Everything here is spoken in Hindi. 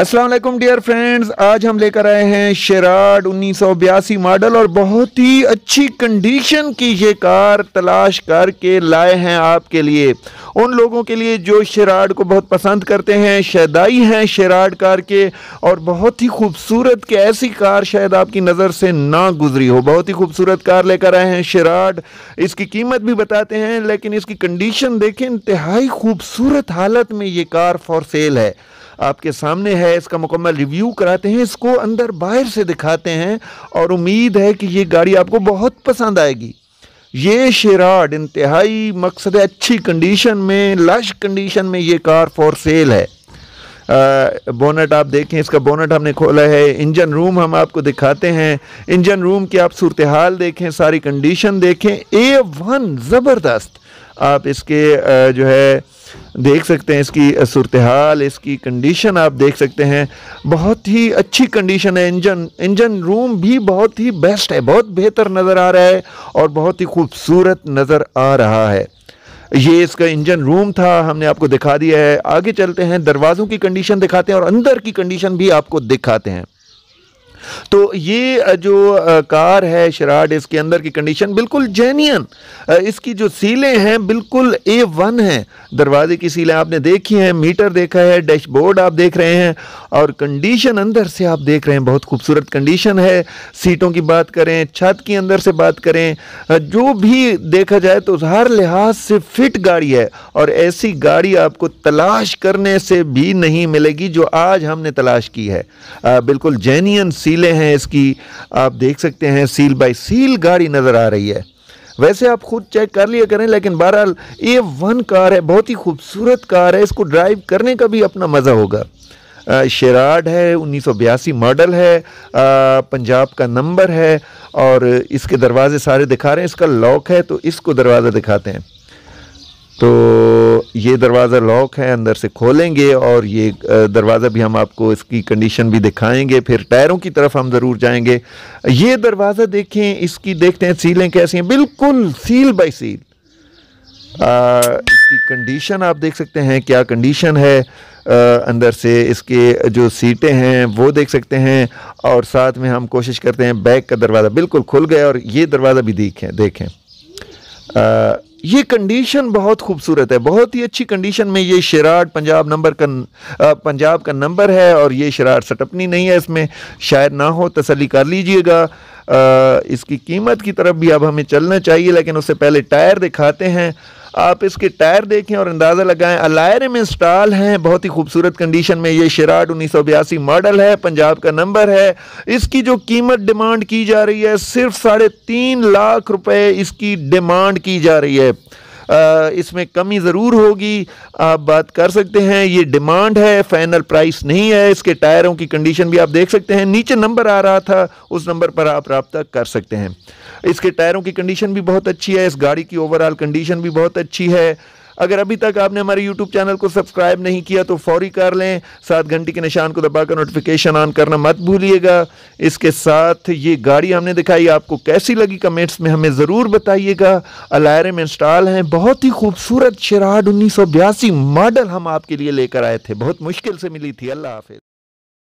असलम डियर फ्रेंड्स आज हम लेकर आए हैं शेराड उन्नीस मॉडल और बहुत ही अच्छी कंडीशन की ये कार तलाश करके लाए हैं आपके लिए उन लोगों के लिए जो शेराड को बहुत पसंद करते हैं शदाई हैं शेराड कार के और बहुत ही खूबसूरत के ऐसी कार शायद आपकी नज़र से ना गुजरी हो बहुत ही खूबसूरत कार लेकर आए हैं शेराड इसकी कीमत भी बताते हैं लेकिन इसकी कंडीशन देखें इंतहाई खूबसूरत हालत में ये कार फॉर सेल है आपके सामने है इसका मुकम्मल रिव्यू कराते हैं इसको अंदर बाहर से दिखाते हैं और उम्मीद है कि ये गाड़ी आपको बहुत पसंद आएगी ये शेराड इंतहाई मकसद अच्छी कंडीशन में लश कंडीशन में ये कार फॉर सेल है बोनट आप देखें इसका बोनट हमने खोला है इंजन रूम हम आपको दिखाते हैं इंजन रूम की आप सूरत हाल देखें सारी कंडीशन देखें ए वन ज़बरदस्त आप इसके जो है देख सकते हैं इसकी सूरत हाल इसकी कंडीशन आप देख सकते हैं बहुत ही अच्छी कंडीशन है इंजन इंजन रूम भी बहुत ही बेस्ट है बहुत बेहतर नज़र आ रहा है और बहुत ही खूबसूरत नज़र आ रहा है ये इसका इंजन रूम था हमने आपको दिखा दिया है आगे चलते हैं दरवाज़ों की कंडीशन दिखाते हैं और अंदर की कंडीशन भी आपको दिखाते हैं तो ये जो कार है शराड इसके अंदर की कंडीशन बिल्कुल जेन्यन इसकी जो सीलें हैं बिल्कुल ए वन है दरवाजे की सीलें आपने देखी हैं मीटर देखा है डैशबोर्ड आप देख रहे हैं और कंडीशन अंदर से आप देख रहे हैं बहुत खूबसूरत कंडीशन है सीटों की बात करें छत की अंदर से बात करें जो भी देखा जाए तो हर लिहाज से फिट गाड़ी है और ऐसी गाड़ी आपको तलाश करने से भी नहीं मिलेगी जो आज हमने तलाश की है बिल्कुल जेन्यन सीलें हैं हैं इसकी आप देख सकते हैं सील बाई सील गाड़ी नज़र आ रही है वैसे आप खुद चेक कर लिया करें लेकिन बहरहाल ये वन कार है बहुत ही खूबसूरत कार है इसको ड्राइव करने का भी अपना मज़ा होगा शराड है उन्नीस मॉडल है आ, पंजाब का नंबर है और इसके दरवाज़े सारे दिखा रहे हैं इसका लॉक है तो इसको दरवाज़ा दिखाते हैं तो ये दरवाज़ा लॉक है अंदर से खोलेंगे और ये दरवाज़ा भी हम आपको इसकी कंडीशन भी दिखाएंगे फिर टायरों की तरफ हम ज़रूर जाएंगे ये दरवाज़ा देखें इसकी देखते हैं सीलें कैसी हैं बिल्कुल सील बाई सील आ, इसकी कंडीशन आप देख सकते हैं क्या कंडीशन है आ, अंदर से इसके जो सीटें हैं वो देख सकते हैं और साथ में हम कोशिश करते हैं बैक का दरवाज़ा बिल्कुल खुल गया और ये दरवाज़ा भी देखें देखें आ, ये कंडीशन बहुत खूबसूरत है बहुत ही अच्छी कंडीशन में ये शराट पंजाब नंबर का पंजाब का नंबर है और ये शराट सटपनी नहीं है इसमें शायद ना हो तसली कर लीजिएगा इसकी कीमत की तरफ भी अब हमें चलना चाहिए लेकिन उससे पहले टायर दिखाते हैं आप इसके टायर देखें और अंदाज़ा लगाएं अलायर में स्टॉल हैं बहुत ही खूबसूरत कंडीशन में ये शराड उन्नीस मॉडल है पंजाब का नंबर है इसकी जो कीमत डिमांड की जा रही है सिर्फ साढ़े तीन लाख रुपए इसकी डिमांड की जा रही है इसमें कमी ज़रूर होगी आप बात कर सकते हैं ये डिमांड है फाइनल प्राइस नहीं है इसके टायरों की कंडीशन भी आप देख सकते हैं नीचे नंबर आ रहा था उस नंबर पर आप रबता कर सकते हैं इसके टायरों की कंडीशन भी बहुत अच्छी है इस गाड़ी की ओवरऑल कंडीशन भी बहुत अच्छी है अगर अभी तक आपने हमारे यूट्यूब चैनल को सब्सक्राइब नहीं किया तो फौरी कर लें सात घंटे के निशान को दबाकर नोटिफिकेशन ऑन करना मत भूलिएगा इसके साथ ये गाड़ी हमने दिखाई आपको कैसी लगी कमेंट्स में हमें ज़रूर बताइएगा में इंस्टॉल हैं बहुत ही खूबसूरत शराड उन्नीस मॉडल हम आपके लिए लेकर आए थे बहुत मुश्किल से मिली थी अल्लाह हाफिज़